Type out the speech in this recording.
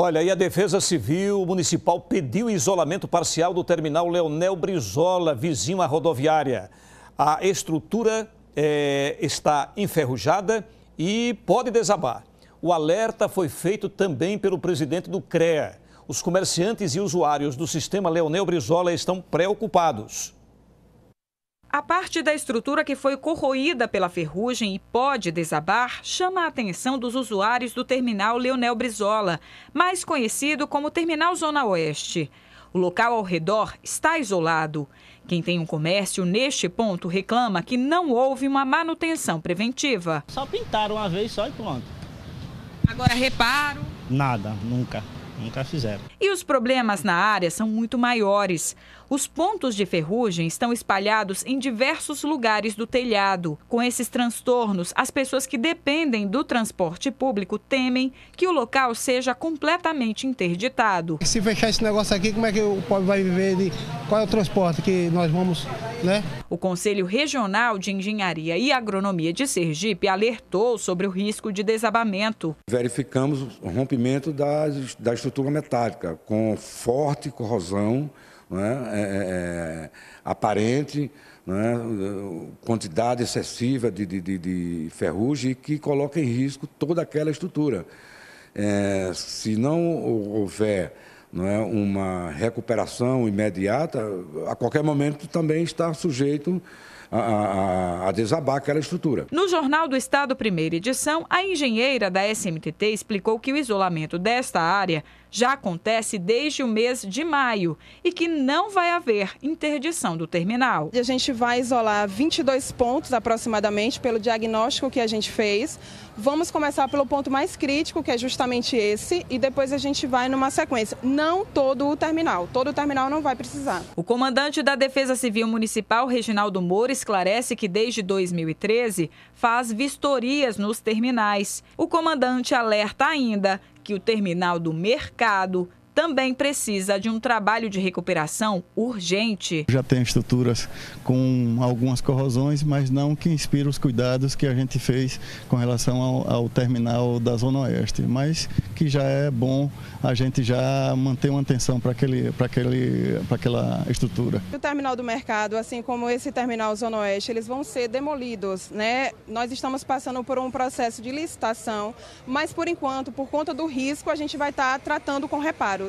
Olha, e a Defesa Civil Municipal pediu isolamento parcial do terminal Leonel Brizola, vizinho à rodoviária. A estrutura é, está enferrujada e pode desabar. O alerta foi feito também pelo presidente do CREA. Os comerciantes e usuários do sistema Leonel Brizola estão preocupados. A parte da estrutura que foi corroída pela ferrugem e pode desabar chama a atenção dos usuários do terminal Leonel Brizola, mais conhecido como Terminal Zona Oeste. O local ao redor está isolado. Quem tem um comércio neste ponto reclama que não houve uma manutenção preventiva. Só pintaram uma vez só e pronto. Agora reparo? Nada, nunca. Nunca fizeram. E os problemas na área são muito maiores. Os pontos de ferrugem estão espalhados em diversos lugares do telhado. Com esses transtornos, as pessoas que dependem do transporte público temem que o local seja completamente interditado. Se fechar esse negócio aqui, como é que o pobre vai viver? De... Qual é o transporte que nós vamos, né? O Conselho Regional de Engenharia e Agronomia de Sergipe alertou sobre o risco de desabamento. Verificamos o rompimento da da estrutura metálica, com forte corrosão né, é, é? É, aparente, né, quantidade excessiva de, de, de, de, ferrugem que coloca em risco toda aquela estrutura. É, se não houver não é, uma recuperação imediata, a qualquer momento também está sujeito a, a, a, desabar aquela estrutura. No Jornal do Estado, primeira edição, a engenheira da SMTT explicou que o isolamento desta área já acontece desde o mês de maio e que não vai haver interdição do terminal. A gente vai isolar 22 pontos aproximadamente pelo diagnóstico que a gente fez. Vamos começar pelo ponto mais crítico, que é justamente esse, e depois a gente vai numa sequência. Não todo o terminal, todo o terminal não vai precisar. O comandante da Defesa Civil Municipal, Reginaldo Moura, esclarece que desde 2013 faz vistorias nos terminais. O comandante alerta ainda que o terminal do mercado também precisa de um trabalho de recuperação urgente. Já tem estruturas com algumas corrosões, mas não que inspira os cuidados que a gente fez com relação ao, ao terminal da Zona Oeste, mas que já é bom a gente já manter uma atenção para aquele, para aquele, para aquela estrutura. O terminal do mercado, assim como esse terminal Zona Oeste, eles vão ser demolidos, né? Nós estamos passando por um processo de licitação, mas por enquanto, por conta do risco, a gente vai estar tratando com reparo.